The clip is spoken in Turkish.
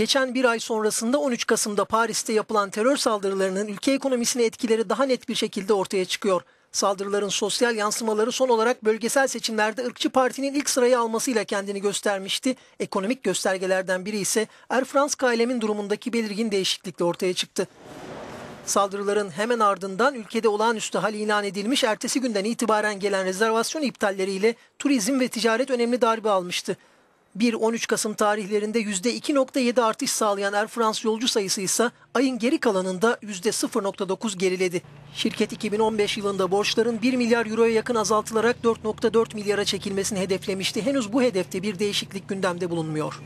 Geçen bir ay sonrasında 13 Kasım'da Paris'te yapılan terör saldırılarının ülke ekonomisine etkileri daha net bir şekilde ortaya çıkıyor. Saldırıların sosyal yansımaları son olarak bölgesel seçimlerde ırkçı partinin ilk sırayı almasıyla kendini göstermişti. Ekonomik göstergelerden biri ise Air France KLM'in durumundaki belirgin değişiklikle ortaya çıktı. Saldırıların hemen ardından ülkede olağanüstü hal ilan edilmiş ertesi günden itibaren gelen rezervasyon iptalleriyle turizm ve ticaret önemli darbe almıştı. 1-13 Kasım tarihlerinde %2.7 artış sağlayan Air France yolcu sayısı ise ayın geri kalanında %0.9 geriledi. Şirket 2015 yılında borçların 1 milyar euroya yakın azaltılarak 4.4 milyara çekilmesini hedeflemişti. Henüz bu hedefte bir değişiklik gündemde bulunmuyor.